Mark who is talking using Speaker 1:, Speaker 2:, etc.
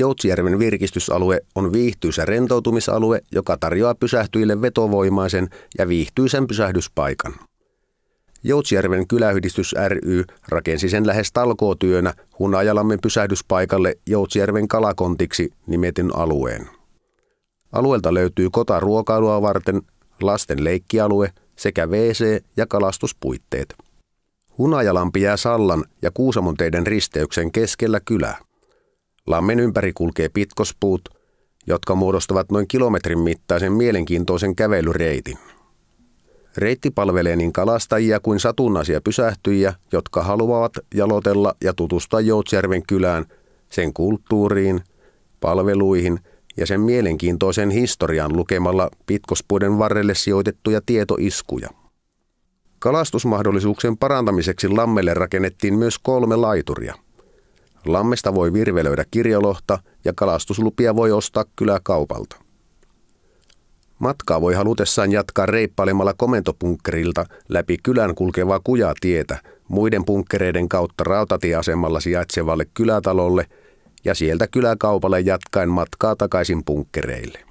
Speaker 1: Joutsijärven virkistysalue on viihtyisä rentoutumisalue, joka tarjoaa pysähtyille vetovoimaisen ja viihtyisen pysähdyspaikan. Joutsijärven kyläyhdistys ry rakensi sen lähes talkootyönä Hunajalammen pysähdyspaikalle Joutsijärven kalakontiksi nimetyn alueen. Alueelta löytyy kota ruokailua varten, lasten leikkialue sekä WC- ja kalastuspuitteet. Hunajalampi jää Sallan ja Kuusamonteiden risteyksen keskellä kylää. Lammen ympäri kulkee pitkospuut, jotka muodostavat noin kilometrin mittaisen mielenkiintoisen kävelyreitin. Reitti palvelee niin kalastajia kuin satunnaisia pysähtyjiä, jotka haluavat jalotella ja tutustua Joutsjärven kylään, sen kulttuuriin, palveluihin ja sen mielenkiintoisen historian lukemalla pitkospuiden varrelle sijoitettuja tietoiskuja. Kalastusmahdollisuuksien parantamiseksi lammelle rakennettiin myös kolme laituria – Lammesta voi virvelöidä kirjolohta ja kalastuslupia voi ostaa kyläkaupalta. Matkaa voi halutessaan jatkaa reippailemalla komentopunkkerilta läpi kylän kulkevaa kujatietä muiden punkkereiden kautta rautatieasemalla sijaitsevalle kylätalolle ja sieltä kyläkaupalle jatkaen matkaa takaisin punkkereille.